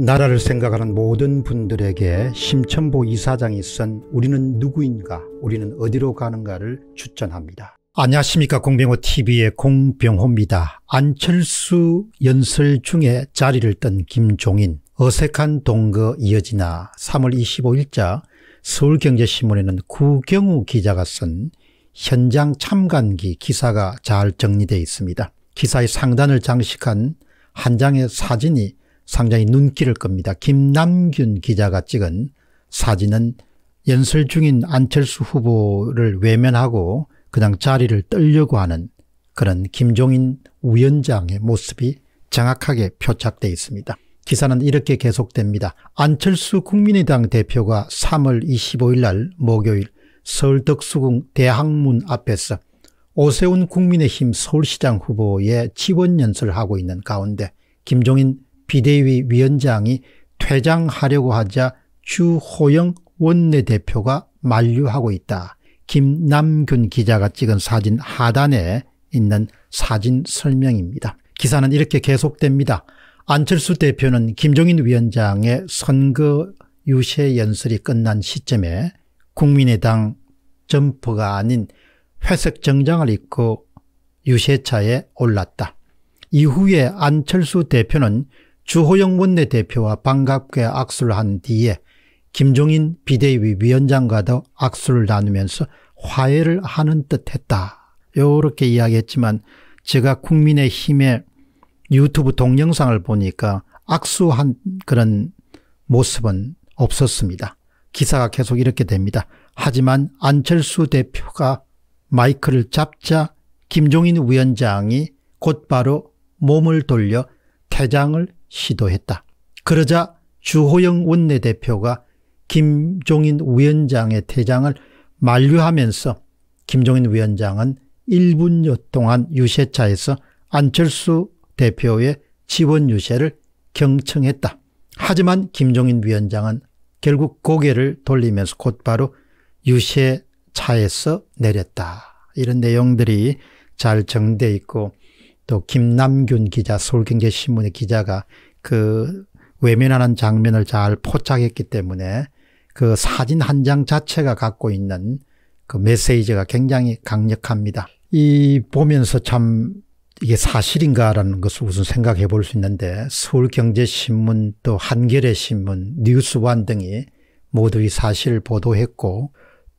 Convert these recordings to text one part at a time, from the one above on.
나라를 생각하는 모든 분들에게 심천보 이사장이 쓴 우리는 누구인가 우리는 어디로 가는가를 추천합니다. 안녕하십니까 공병호TV의 공병호입니다. 안철수 연설 중에 자리를 뜬 김종인 어색한 동거 이어지나 3월 25일자 서울경제신문에는 구경우 기자가 쓴 현장 참관기 기사가 잘 정리되어 있습니다. 기사의 상단을 장식한 한 장의 사진이 상당히 눈길을 끕니다 김남균 기자가 찍은 사진은 연설 중인 안철수 후보를 외면하고 그냥 자리를 떨려고 하는 그런 김종인 위원장의 모습이 정확하게 표착되어 있습니다. 기사는 이렇게 계속됩니다. 안철수 국민의당 대표가 3월 25일 날 목요일 서울 덕수궁 대학문 앞에서 오세훈 국민의힘 서울시장 후보의 지원연설을 하고 있는 가운데 김종인 비대위 위원장이 퇴장하려고 하자 주호영 원내대표가 만류하고 있다. 김남균 기자가 찍은 사진 하단에 있는 사진 설명입니다. 기사는 이렇게 계속됩니다. 안철수 대표는 김종인 위원장의 선거 유세 연설이 끝난 시점에 국민의당 점퍼가 아닌 회색 정장을 입고 유세차에 올랐다. 이후에 안철수 대표는 주호영 원내대표와 반갑게 악수를 한 뒤에 김종인 비대위 위원장과도 악수를 나누면서 화해를 하는 듯했다. 요렇게 이야기했지만 제가 국민의힘의 유튜브 동영상을 보니까 악수한 그런 모습은 없었습니다. 기사가 계속 이렇게 됩니다. 하지만 안철수 대표가 마이크를 잡자 김종인 위원장이 곧바로 몸을 돌려 퇴장을 시도했다. 그러자 주호영 원내대표가 김종인 위원장의 퇴장을 만류하면서 김종인 위원장은 1분여 동안 유세차에서 안철수 대표의 지원 유세를 경청했다. 하지만 김종인 위원장은 결국 고개를 돌리면서 곧바로 유세차에서 내렸다. 이런 내용들이 잘 정돼 있고 또 김남균 기자, 서울경제신문의 기자가 그 외면하는 장면을 잘 포착했기 때문에 그 사진 한 장 자체가 갖고 있는 그 메시지가 굉장히 강력합니다. 이 보면서 참 이게 사실인가라는 것을 우선 생각해 볼 수 있는데 서울경제신문 또 한겨레신문 뉴스원 등이 모두 이 사실을 보도했고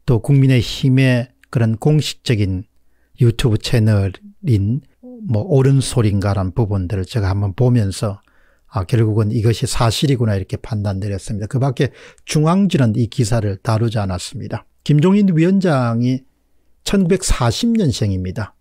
또 국민의힘의 그런 공식적인 유튜브 채널인 뭐 옳은 소리인가라는 부분들을 제가 한번 보면서 아 결국은 이것이 사실이구나 이렇게 판단드렸습니다. 그 밖에 중앙지는 이 기사를 다루지 않았습니다. 김종인 위원장이 1940년생입니다.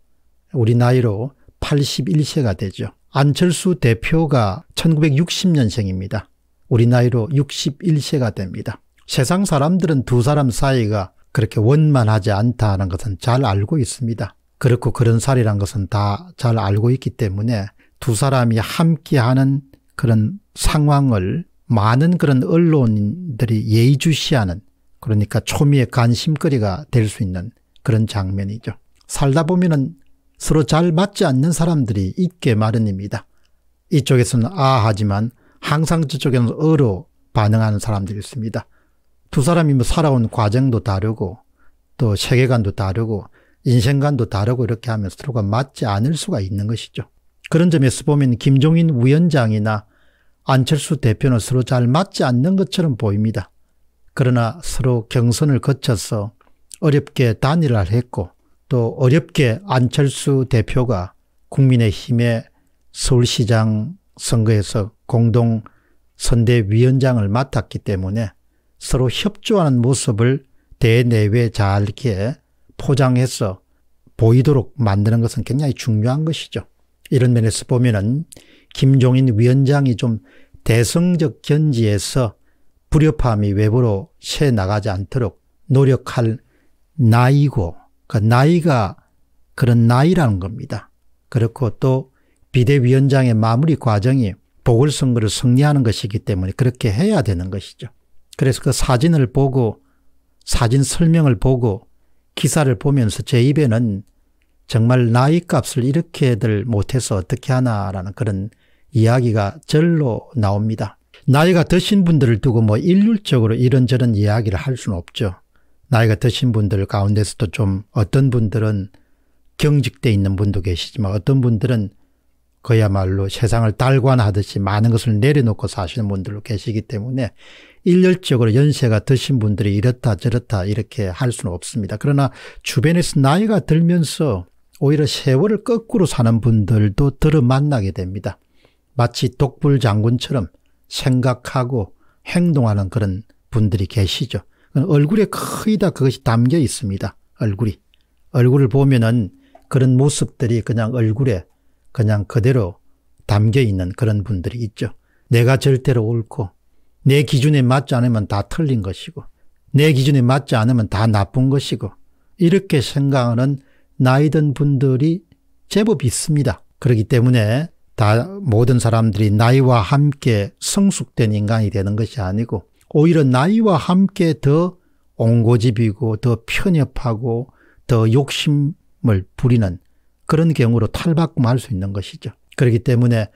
우리 나이로 81세가 되죠. 안철수 대표가 1960년생입니다. 우리 나이로 61세가 됩니다. 세상 사람들은 두 사람 사이가 그렇게 원만하지 않다는 것은 잘 알고 있습니다. 그렇고 그런 사례란 것은 다 잘 알고 있기 때문에 두 사람이 함께하는 그런 상황을 많은 그런 언론인들이 예의주시하는 그러니까 초미의 관심거리가 될 수 있는 그런 장면이죠. 살다 보면은 서로 잘 맞지 않는 사람들이 있게 마련입니다. 이쪽에서는 아 하지만 항상 저쪽에는 어로 반응하는 사람들이 있습니다. 두 사람이 뭐 살아온 과정도 다르고 또 세계관도 다르고 인생관도 다르고 이렇게 하면 서로가 맞지 않을 수가 있는 것이죠. 그런 점에서 보면 김종인 위원장이나 안철수 대표는 서로 잘 맞지 않는 것처럼 보입니다. 그러나 서로 경선을 거쳐서 어렵게 단일화를 했고 또 어렵게 안철수 대표가 국민의힘의 서울시장 선거에서 공동 선대위원장을 맡았기 때문에 서로 협조하는 모습을 대내외 잘 이렇게 포장해서 보이도록 만드는 것은 굉장히 중요한 것이죠. 이런 면에서 보면은 김종인 위원장이 좀 대성적 견지에서 불협화음이 외부로 새 나가지 않도록 노력할 나이고 그 나이가 그런 나이라는 겁니다. 그렇고 또 비대위원장의 마무리 과정이 보궐선거를 승리하는 것이기 때문에 그렇게 해야 되는 것이죠. 그래서 그 사진을 보고 사진 설명을 보고 기사를 보면서 제 입에는 정말 나이 값을 이렇게들 못해서 어떻게 하나라는 그런 이야기가 절로 나옵니다. 나이가 드신 분들을 두고 뭐 일률적으로 이런저런 이야기를 할 수는 없죠. 나이가 드신 분들 가운데서도 좀 어떤 분들은 경직돼 있는 분도 계시지만 어떤 분들은 그야말로 세상을 달관하듯이 많은 것을 내려놓고 사시는 분들도 계시기 때문에 일렬적으로 연세가 드신 분들이 이렇다 저렇다 이렇게 할 수는 없습니다. 그러나 주변에서 나이가 들면서 오히려 세월을 거꾸로 사는 분들도 들어 만나게 됩니다. 마치 독불 장군처럼 생각하고 행동하는 그런 분들이 계시죠. 얼굴에 거의 다 그것이 담겨 있습니다. 얼굴이. 얼굴을 보면은 그런 모습들이 그냥 얼굴에 그냥 그대로 담겨 있는 그런 분들이 있죠. 내가 절대로 옳고 내 기준에 맞지 않으면 다 틀린 것이고 내 기준에 맞지 않으면 다 나쁜 것이고 이렇게 생각하는 나이든 분들이 제법 있습니다. 그렇기 때문에 다 모든 사람들이 나이와 함께 성숙된 인간이 되는 것이 아니고 오히려 나이와 함께 더 옹고집이고 더 편협하고 더 욕심을 부리는 그런 경우로 탈바꿈할 수 있는 것이죠. 그렇기 때문에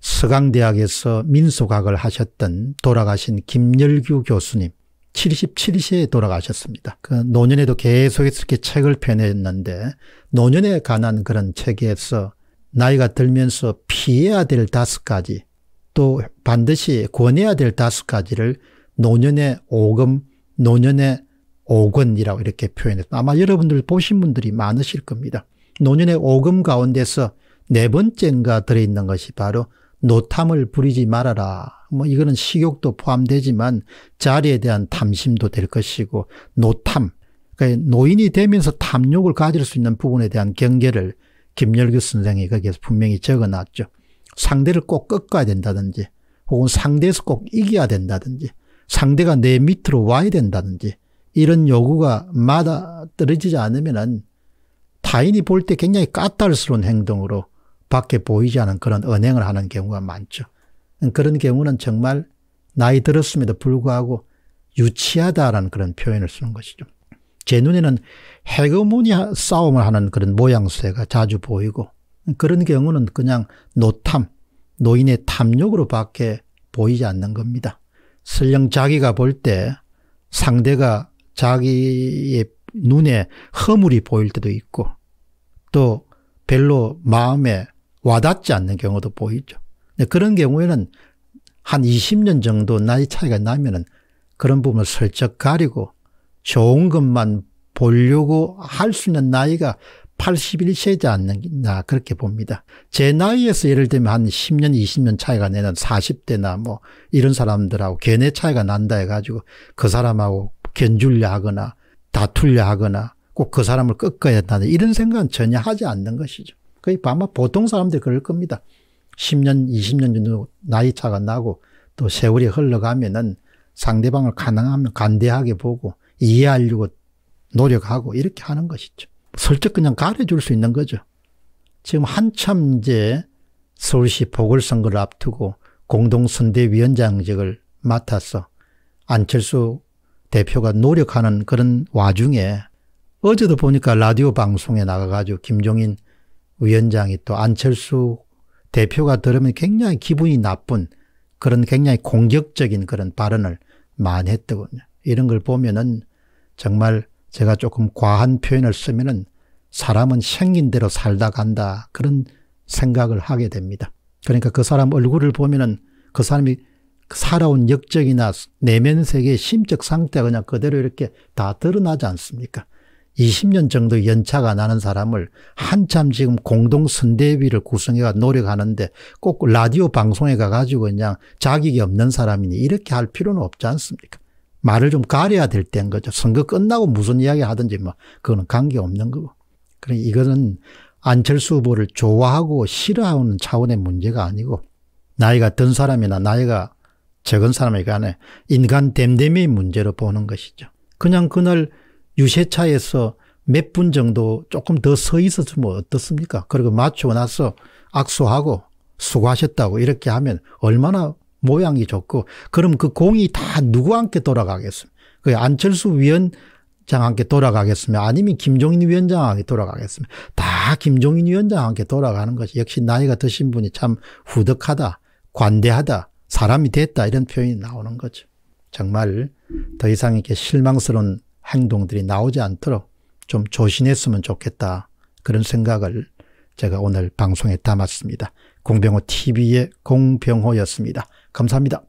서강대학에서 민속학을 하셨던 돌아가신 김열규 교수님 77세에 돌아가셨습니다. 그 노년에도 계속해서 이렇게 책을 펴냈는데 노년에 관한 그런 책에서 나이가 들면서 피해야 될 다섯 가지 또 반드시 권해야 될 다섯 가지를 노년의 오금, 노년의 오건이라고 이렇게 표현했다. 아마 여러분들 보신 분들이 많으실 겁니다. 노년의 오금 가운데서 네번째가 들어있는 것이 바로 노탐을 부리지 말아라. 뭐 이거는 식욕도 포함되지만 자리에 대한 탐심도 될 것이고 노탐. 그러니까 노인이 되면서 탐욕을 가질 수 있는 부분에 대한 경계를 김열규 선생이 거기에서 분명히 적어놨죠. 상대를 꼭 꺾어야 된다든지 혹은 상대에서 꼭 이겨야 된다든지 상대가 내 밑으로 와야 된다든지 이런 요구가 마다 떨어지지 않으면 은 타인이 볼 때 굉장히 까탈스러운 행동으로 밖에 보이지 않은 그런 은행을 하는 경우가 많죠. 그런 경우는 정말 나이 들었음에도 불구하고 유치하다라는 그런 표현을 쓰는 것이죠. 제 눈에는 해그무니 싸움을 하는 그런 모양새가 자주 보이고 그런 경우는 그냥 노탐, 노인의 탐욕으로 밖에 보이지 않는 겁니다. 설령 자기가 볼 때 상대가 자기의 눈에 허물이 보일 때도 있고 또 별로 마음에 와닿지 않는 경우도 보이죠. 그런 경우에는 한 20년 정도 나이 차이가 나면은 그런 부분을 슬쩍 가리고 좋은 것만 보려고 할 수 있는 나이가 81세지 않나 그렇게 봅니다. 제 나이에서 예를 들면 한 10년 20년 차이가 내는 40대나 뭐 이런 사람들하고 견해 차이가 난다 해가지고 그 사람하고 견줄려 하거나 다툴려 하거나 꼭 그 사람을 꺾어야 한다 이런 생각은 전혀 하지 않는 것이죠. 그게 뭐 아마 보통 사람들이 그럴 겁니다. 10년, 20년 정도 나이 차가 나고 또 세월이 흘러가면은 상대방을 가능하면 간대하게 보고 이해하려고 노력하고 이렇게 하는 것이죠. 슬쩍 그냥 가려줄 수 있는 거죠. 지금 한참 이제 서울시 보궐선거를 앞두고 공동선대위원장직을 맡아서 안철수 대표가 노력하는 그런 와중에 어제도 보니까 라디오 방송에 나가가지고 김종인 위원장이 또 안철수 대표가 들으면 굉장히 기분이 나쁜 그런 굉장히 공격적인 그런 발언을 많이 했더군요. 이런 걸 보면은 정말 제가 조금 과한 표현을 쓰면은 사람은 생긴 대로 살다 간다 그런 생각을 하게 됩니다. 그러니까 그 사람 얼굴을 보면은 그 사람이 살아온 역적이나 내면 세계의 심적 상태가 그냥 그대로 이렇게 다 드러나지 않습니까? 20년 정도 연차가 나는 사람을 한참 지금 공동선대위를 구성해가 노력하는데 꼭 라디오 방송에 가가지고 그냥 자격이 없는 사람이니 이렇게 할 필요는 없지 않습니까? 말을 좀 가려야 될 때인 거죠. 선거 끝나고 무슨 이야기 하든지 뭐 그거는 관계없는 거고. 그래 이거는 안철수 후보를 좋아하고 싫어하는 차원의 문제가 아니고 나이가 든 사람이나 나이가 적은 사람에 관해 인간 댐댐이 문제로 보는 것이죠. 그냥 그날 유세차에서 몇 분 정도 조금 더 서 있었으면 어떻습니까? 그리고 맞추고 나서 악수하고 수고하셨다고 이렇게 하면 얼마나 모양이 좋고 그럼 그 공이 다 누구한테 돌아가겠습니까? 그 안철수 위원 장한테 돌아가겠습니까 아니면 김종인 위원장한테 돌아가겠습니까다 김종인 위원장한테 돌아가는 것이 역시 나이가 드신 분이 참 후덕하다 관대하다 사람이 됐다 이런 표현이 나오는 거죠. 정말 더 이상 이렇게 실망스러운 행동들이 나오지 않도록 좀 조심했으면 좋겠다. 그런 생각을 제가 오늘 방송에 담았습니다. 공병호 TV의 공병호였습니다. 감사합니다.